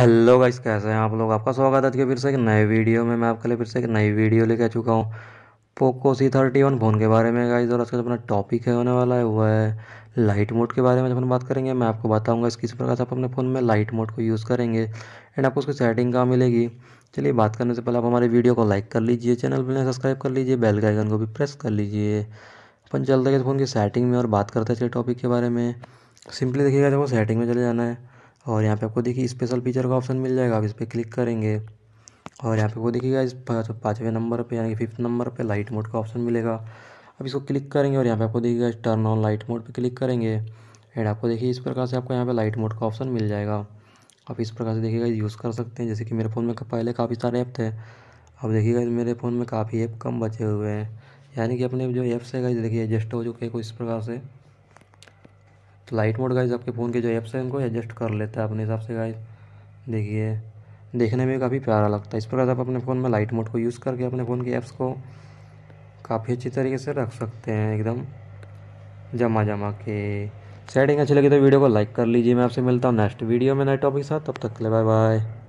hello guys कैसे हैं आप लोग आपका स्वागत है कि फिर से एक नए वीडियो में मैं आपके लिए फिर से एक नई वीडियो लेके आ चुका हूँ Poco C thirty one phone के बारे में गाइस और आजकल अपना टॉपिक है होने वाला है वह है लाइट मोड के बारे में जब हम बात करेंगे मैं आपको बताऊंगा इस किस प्रकार से आप अपने फ़ोन में लाइट मोड को यूज़ करेंगे एंड आपको उसकी सेटिंग कहाँ मिलेगी चलिए बात करने से पहले आप हमारे वीडियो को लाइक कर लीजिए चैनल पर सब्सक्राइब कर लीजिए बेल आइकन को भी प्रेस कर लीजिए अपन चलते फ़ोन की सेटिंग में और बात करते हैं टॉपिक के बारे में सिंपली देखिएगा जब सेटिंग में चले जाना है और यहाँ पे आपको देखिए स्पेशल फीचर का ऑप्शन मिल जाएगा आप इस पर क्लिक करेंगे और यहाँ पे वो देखिएगा इस पाँचवें नंबर पे यानी कि फिफ्थ नंबर पे लाइट मोड का ऑप्शन मिलेगा अब इसको क्लिक करेंगे और यहाँ पे आपको देखिएगा टर्न ऑन लाइट मोड पे क्लिक करेंगे एंड आपको देखिए इस प्रकार से आपको यहाँ पे लाइट मोड का ऑप्शन मिल जाएगा आप इस प्रकार से देखिएगा यूज़ कर सकते हैं जैसे कि मेरे फ़ोन में पहले काफ़ी सारे ऐप थे अब देखिएगा मेरे फ़ोन में काफ़ी ऐप कम बचे हुए हैं यानी कि अपने जो ऐप्स है देखिए एडजस्ट हो चुके हैं कुछ इस प्रकार से तो लाइट मोड गाइज आपके फ़ोन के जो ऐप्स हैं उनको एडजस्ट कर लेता है अपने हिसाब से गाइज देखिए देखने में काफ़ी प्यारा लगता है इस प्रकार आप अपने फ़ोन में लाइट मोड को यूज़ करके अपने फ़ोन के ऐप्स को काफ़ी अच्छी तरीके से रख सकते हैं एकदम जमा जमा के सेटिंग अच्छी लगी तो वीडियो को लाइक कर लीजिए मैं आपसे मिलता हूँ नेक्स्ट वीडियो में नए टॉपिक के साथ तब तक के लिए बाय बाय